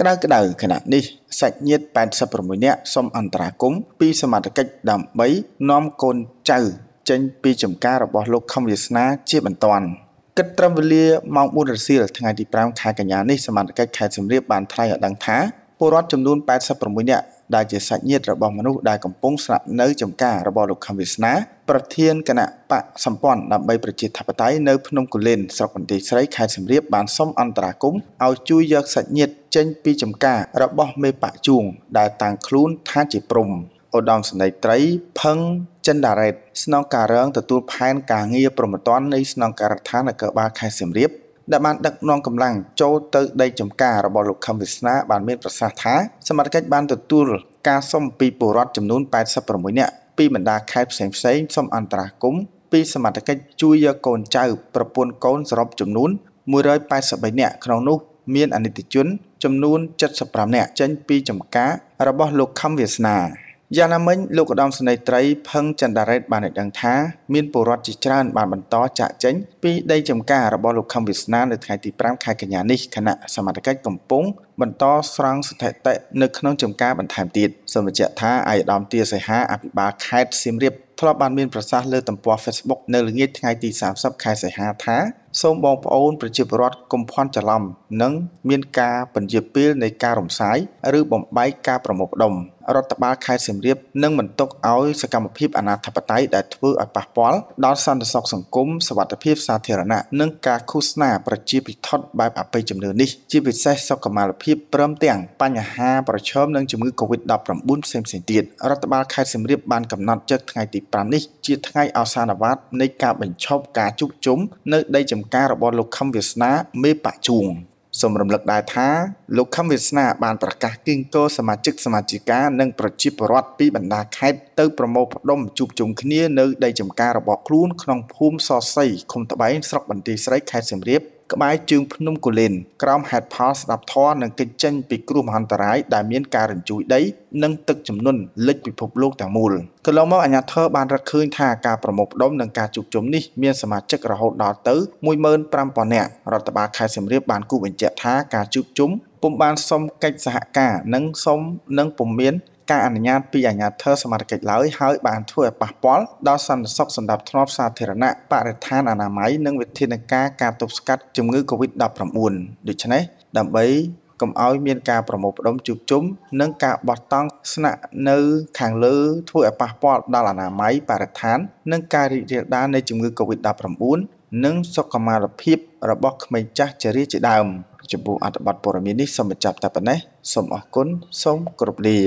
ក្តៅក្តៅខណៈនេះសាច់ញាតិ86នាក់សុំអន្តរាគមពីសមាជិកដើម្បីនាំកូនចៅចេញពីចំការរបស់លោកខំវាសនា ជាបន្ទាន់គិតត្រឹមវេលាម៉ោង4រសៀលថ្ងៃទី5ខែកញ្ញានេះសមាជិកខេត្តសំរាបបានថ្លែងឲ្យដឹងថាពលរដ្ឋចំនួន86នាក់ដែលជាសាច់ញាតិរបស់មនុស្សដែលកំពុងស្នាក់នៅចំការរបស់លោកខំវាសនាប្រធានគណៈបកសម្ព័ន្ធដើម្បីប្រជាធិបតេយ្យនៅភ្នំកូលែនស្រុកបន្ទាយស្រីខេត្តសៀមរាបបានសុំអន្តរាគមន៍ឲ្យជួយយកសាច់ញាតិចេញពីចំការរបស់មេបកជួងដែលតាំងខ្លួនថាជាព្រំឧត្តមសេនីយ៍ត្រីផឹងចិនដារ៉េតស្នងការរងទទួលផែនការងារប្រមត្តននៃស្នងការដ្ឋាននគរបាលខេត្តសៀមរាបដែលបានដឹកនាំកម្លាំងចូលទៅដីចំការរបស់លោកខឹមវាសនាបានមានប្រសាសន៍ថាសមត្ថកិច្ចបានទទួលការសុំពីពលរដ្ឋចំនួន86នាក់ពីបណ្ដាខេត្តផ្សេងផ្សេងសុំអន្តរាគមន៍ពីសមត្ថកិច្ចជួយយកកូនចៅប្រពន្ធកូនសរុបចំនួន183នាក់ក្នុងនោះមានអនិច្ចជនចំនួន75នាក់ចេញពីចំការរបស់លោកខំវាសនាយ៉ាងណាមិញលោកឧត្តមសេនីយ៍ត្រីផឹងចន្ទរ៉េតបានដឹងថាមានពលរដ្ឋជាច្រើនបានបន្តចាក់ចេញពីដីចំការរបស់លោកខំវាសនានៅថ្ងៃទី5ខែកញ្ញានេះគណៈសមត្ថកិច្ចកំពុង បន្តស្រង់ស្ថិតិនៅក្នុងចំការបន្ថែមទៀតសូមបញ្ជាក់ថាអាយដាមទាសីហាអភិបាលខេត្តសៀមរាបធ្លាប់បានមានប្រសាសន៍លើទំព័រ Facebook នៅល្ងាចថ្ងៃទី30ខែសីហាថាសូមបងប្អូនប្រជាពលរដ្ឋកុំភ័ន្តច្រឡំនិងមានការបញ្ជាពេលនៃការរំសាយឬបំបែកការប្រមូលផ្ដុំរដ្ឋបាលខេត្តសៀមរាបនឹងមិនទុកឲ្យសកម្មភាពអនាធិបតេយ្យដែលធ្វើឲ្យប៉ះពាល់ដល់សន្តិសុខសង្គមសวัสดิភាពសាធារណៈនិងការឃោសនាប្រជាពិធដ្ឋបែបអបិយជំនឿនេះជាពិសេសសុខុមាលភាពព្រមទាំងបញ្ហាប្រឈមនឹងជំងឺ Covid-19 ផ្សេងៗទៀតរដ្ឋបាលខេត្តសៀមរាបបានកំណត់ចែកថ្ងៃទី5នេះជាថ្ងៃអសានវត្តនៃការបញ្ឈប់ការជួបជុំនៅដីចំចំការរបស់លោកខឹមវាសនា មេបច្ចុងសូមរំលឹកដែរថាលោកខឹមវាសនា បានប្រកាសគៀងគរសមាជិកសមាជិកា និងប្រជាពលរដ្ឋពីបណ្ដា ខេត្តទៅប្រមូលផ្ដុំជួបជុំគ្នានៅដីចំការរបស់ខ្លួនក្នុងភូមិសរសៃឃុំត្បែងស្រុកបន្ទាយស្រីខេត្តសៀមរាបក្បែរជើងភ្នំកូលិនក្រោមហេតុផលស្ដាប់ធម៌និងកិច្ចចេញពីគ្រោះមហន្តរាយដែលមានការរញ្ជួយដី និងទឹកជំនន់លិចពិភពលោកទាំងមូលកន្លងមកអាញាធរបានរកឃើញថាការប្រមូលផ្ដុំនិងការជួបជុំនេះ មានសមាជិករហូតដល់ទៅ15000នាក់រដ្ឋបាលខេត្តសៀមរាបបានគូបញ្ជាក់ថាការជួបជុំពុំបានសុំកិច្ចសហការនិងសុំនិងពុំមានការអនុញ្ញាតពីអាជ្ញាធរសមត្ថកិច្ចឡើយហើយបានធ្វើឲ្យប៉ះពាល់ដល់សន្តិសុខសម្ដាប់ធ្នាប់សាធារណៈបរិស្ថានអនាម័យនិងវិធានការការទប់ស្កាត់ជំងឺ Covid-19 ដូច្នេះដើម្បីកុំឲ្យមានការប្រមូលផ្ដុំជួបជុំនិងការបោះតង់ស្នាក់នៅខាងលើធ្វើឲ្យប៉ះពាល់ដល់អនាម័យបរិស្ថាននិងការរីករាលដាលនៃជំងឺ Covid-19 និងសុខុមាលភាពរបស់ក្មេងចាស់ជារាជាដើមចំពោះអត្ថបទព័ត៌មាននេះសូមបញ្ចប់តែប៉ុណ្ណេះសូមអរគុណសូមគោរពលា